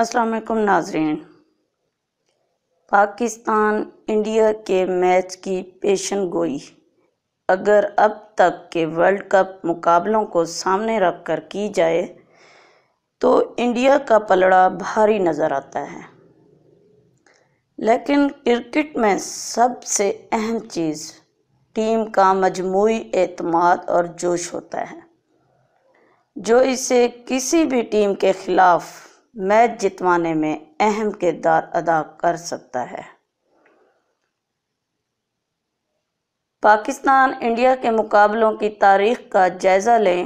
السلام علیکم ناظرین پاکستان انڈیا کے میچ کی پیشن گوئی اگر اب تک کے ورلڈ کپ مقابلوں کو سامنے رکھ کر کی جائے تو انڈیا کا پلڑا بھاری نظر آتا ہے لیکن کرکٹ میں سب سے اہم چیز ٹیم کا مجموعی اعتماد اور جوش ہوتا ہے جو اسے کسی بھی ٹیم کے خلاف میچ جتوانے میں اہم کردار ادا کر سکتا ہے پاکستان انڈیا کے مقابلوں کی تاریخ کا جائزہ لیں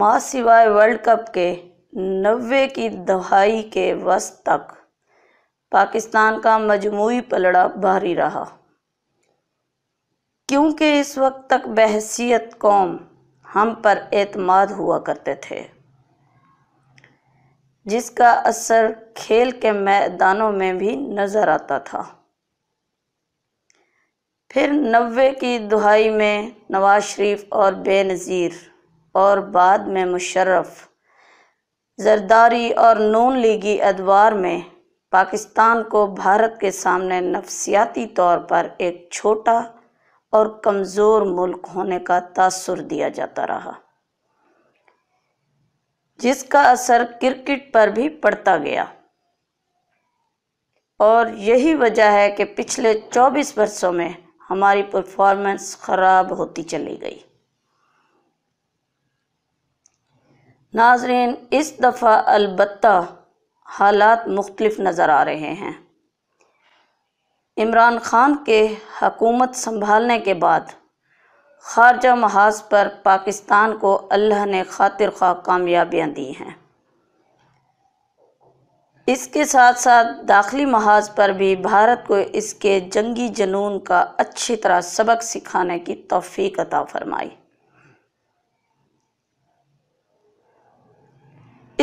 ماں سوائے ورلڈ کپ کے نوے کی دہائی کے وسط تک پاکستان کا مجموعی پلڑا بھاری رہا کیونکہ اس وقت تک بحثیت قوم ہم پر اعتماد ہوا کرتے تھے جس کا اثر کھیل کے میدانوں میں بھی نظر آتا تھا پھر نوے کی دہائی میں نواز شریف اور بے نظیر اور بعد میں مشرف زرداری اور نون لیگی ادوار میں پاکستان کو بھارت کے سامنے نفسیاتی طور پر ایک چھوٹا اور کمزور ملک ہونے کا تاثر دیا جاتا رہا جس کا اثر کرکٹ پر بھی پڑتا گیا اور یہی وجہ ہے کہ پچھلے چوبیس برسوں میں ہماری پرفارمنس خراب ہوتی چلی گئی ناظرین اس دفعہ البتہ حالات مختلف نظر آ رہے ہیں عمران خان کے حکومت سنبھالنے کے بعد خارجہ محاذ پر پاکستان کو اللہ نے خاطر خواہ کامیابیاں دی ہیں اس کے ساتھ ساتھ داخلی محاذ پر بھی بھارت کو اس کے جنگی جنون کا اچھی طرح سبق سکھانے کی توفیق عطا فرمائی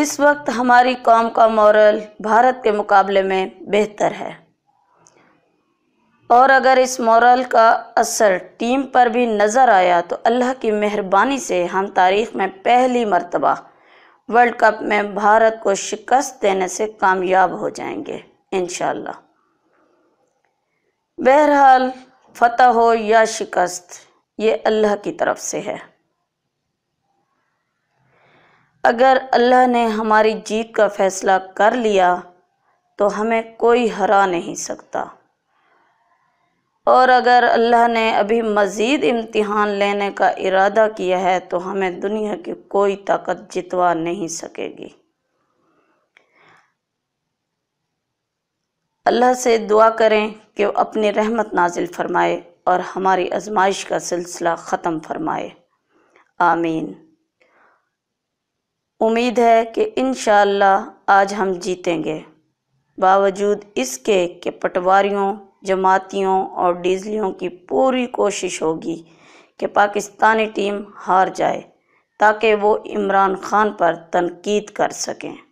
اس وقت ہماری قوم کا مورل بھارت کے مقابلے میں بہتر ہے اور اگر اس مورل کا اثر ٹیم پر بھی نظر آیا تو اللہ کی مہربانی سے ہم تاریخ میں پہلی مرتبہ ورلڈ کپ میں بھارت کو شکست دینے سے کامیاب ہو جائیں گے انشاءاللہ بہرحال فتح ہو یا شکست یہ اللہ کی طرف سے ہے اگر اللہ نے ہماری جیت کا فیصلہ کر لیا تو ہمیں کوئی ہرا نہیں سکتا اور اگر اللہ نے ابھی مزید امتحان لینے کا ارادہ کیا ہے تو ہمیں دنیا کی کوئی طاقت جتوا نہیں سکے گی اللہ سے دعا کریں کہ وہ اپنی رحمت نازل فرمائے اور ہماری آزمائش کا سلسلہ ختم فرمائے آمین امید ہے کہ انشاءاللہ آج ہم جیتیں گے باوجود اس کے کہ پٹواریوں جماعتیوں اور ڈیزلیوں کی پوری کوشش ہوگی کہ پاکستانی ٹیم ہار جائے تاکہ وہ عمران خان پر تنقید کر سکیں